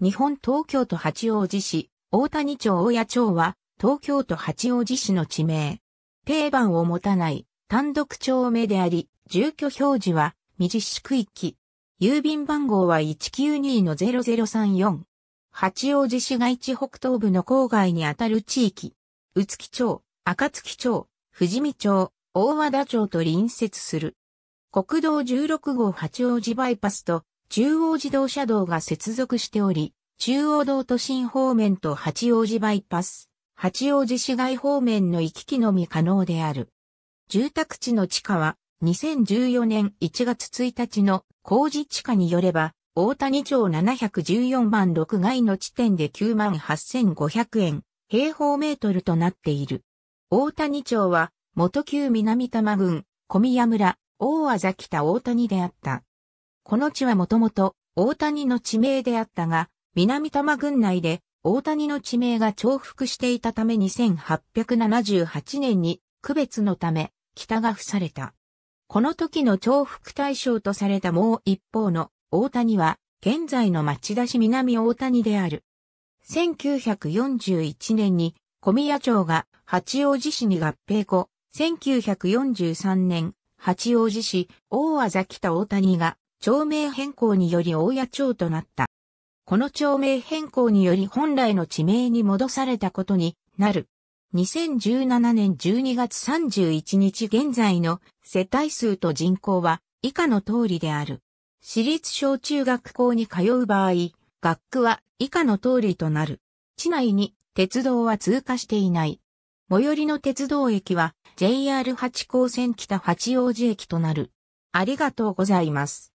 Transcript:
日本東京都八王子市、大谷町大谷町は、東京都八王子市の地名。定番を持たない単独町名であり、住居表示は未実施区域。郵便番号は192-0034。八王子市街地北東部の郊外にあたる地域。宇月町、赤月町、富士見町、大和田町と隣接する。国道16号八王子バイパスと中央自動車道が接続しており、中央道都心方面と八王子バイパス、八王子市街方面の行き来のみ可能である。住宅地の地価は、2014年1月1日の工事地価によれば、大谷町714番6街の地点で9万8500円、平方メートルとなっている。大谷町は、元旧南多摩郡、小宮村、大和北大谷であった。この地はもともと大谷の地名であったが、南多摩郡内で大谷の地名が重複していたため1 8 7 8年に区別のため北が付された。この時の重複対象とされたもう一方の大谷は現在の町田市南大谷である。1941年に小宮町が八王子市に合併後、1943年八王子市大和北大谷が町名変更により大谷町となった。この町名変更により本来の地名に戻されたことになる。2017年12月31日現在の世帯数と人口は以下の通りである。私立小中学校に通う場合、学区は以下の通りとなる。地内に鉄道は通過していない。最寄りの鉄道駅は JR 八高線北八王子駅となる。ありがとうございます。